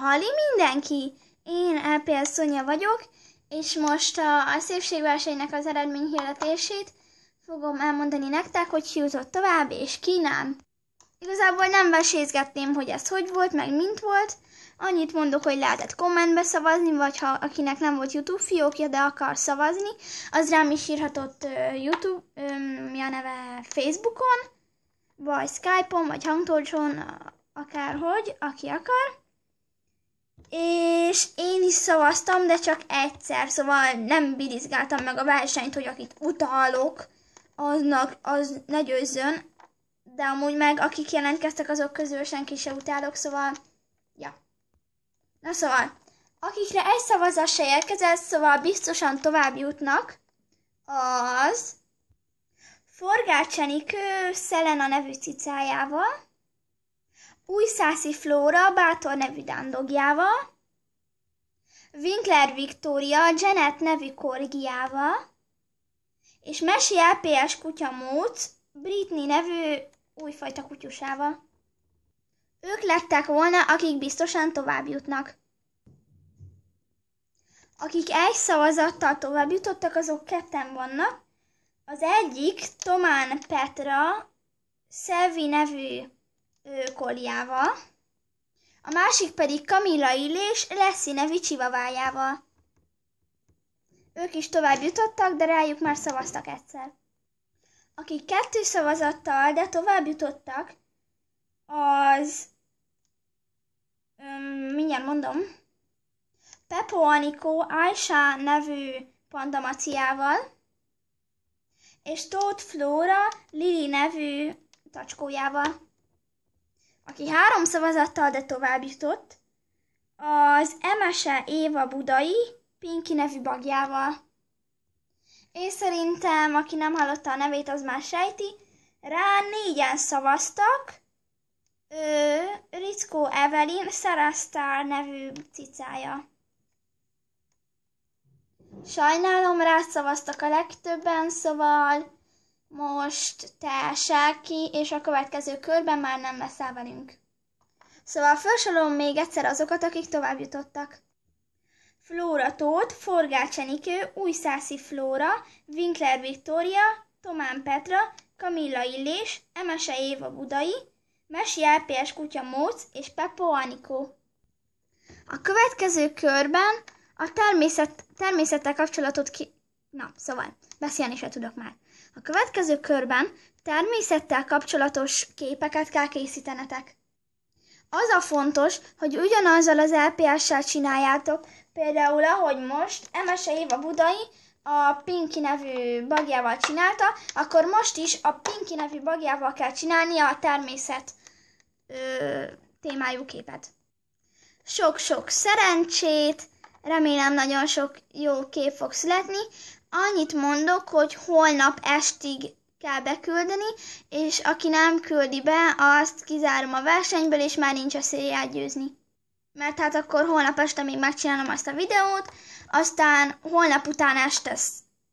hali mindenki? Én LPS Szonya vagyok, és most a, a szépségversenynek az eredményhirdetését fogom elmondani nektek, hogy ki jutott tovább, és ki nem. Igazából nem vesézgetném, hogy ez hogy volt, meg mint volt. Annyit mondok, hogy lehetett kommentbe szavazni, vagy ha akinek nem volt YouTube fiókja, de akar szavazni, az rám is írhatott uh, YouTube, um, mi a neve, Facebookon, vagy Skype-on, vagy hangtolcson, akárhogy, aki akar és én is szavaztam, de csak egyszer, szóval nem bilizgáltam meg a versenyt, hogy akit utalok, aznak az ne győzzön, de amúgy meg akik jelentkeztek, azok közül senki se utálok, szóval, ja. Na szóval, akikre egy szavazás se érkezett, szóval biztosan tovább jutnak, az Forgácsenikő Szelena nevű cicájával, Újszászi Flóra bátor nevű dándogjával, Winkler Viktória Janet nevű korgiával, és Mesi LPS kutya Móc Britney nevű újfajta kutyusával. Ők lettek volna, akik biztosan tovább jutnak. Akik egy szavazattal tovább jutottak, azok ketten vannak. Az egyik Tomán Petra, Szelvi nevű Koliával, a másik pedig Kamila Illés Leszi nevű csivavájával. Ők is tovább jutottak, de rájuk már szavaztak egyszer. Akik kettő szavazattal, de tovább jutottak, az... Öm, mindjárt mondom. Pepo Anikó Aisha nevű pandamaciával, és Tóth Flóra Lili nevű tacskójával aki három szavazattal, de tovább jutott, az Emese Éva Budai Pinki nevű bagjával. Én szerintem, aki nem hallotta a nevét, az már sejti, rá négyen szavaztak, Ő Rickó Evelyn Sarasztár nevű cicája. Sajnálom, rá szavaztak a legtöbben, szóval most te ki, és a következő körben már nem leszel velünk. Szóval felsorolom még egyszer azokat, akik tovább jutottak. Flóra Tóth, Forgácsenikő, Újszászi Flóra, Winkler Viktória, Tomán Petra, Kamilla Illés, Emese Éva Budai, Mesi LPS Kutya Móc és Pepo Anikó. A következő körben a természet, természettel kapcsolatot ki... Na, szóval, beszélni se tudok már. A következő körben természettel kapcsolatos képeket kell készítenetek. Az a fontos, hogy ugyanazzal az LPS-sel csináljátok, például ahogy most Emese Éva Budai a Pinki nevű bagjával csinálta, akkor most is a Pinki nevű bagjával kell csinálnia a természet ö, témájú képet. Sok-sok szerencsét, remélem nagyon sok jó kép fog születni. Annyit mondok, hogy holnap estig kell beküldeni, és aki nem küldi be, azt kizárom a versenyből, és már nincs a szériát győzni. Mert hát akkor holnap este még megcsinálom azt a videót, aztán holnap után este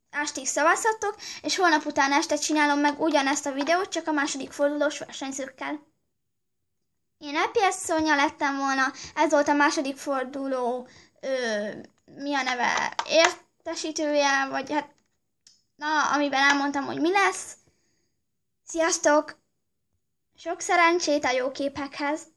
estig szavazhatok, és holnap után este csinálom meg ugyanezt a videót, csak a második fordulós versenyzőkkel. Én EPS Szonya lettem volna, ez volt a második forduló, ö, mi a neve, ért, helyettesítője, vagy hát, na, amiben elmondtam, hogy mi lesz. Sziasztok! Sok szerencsét a jó képekhez!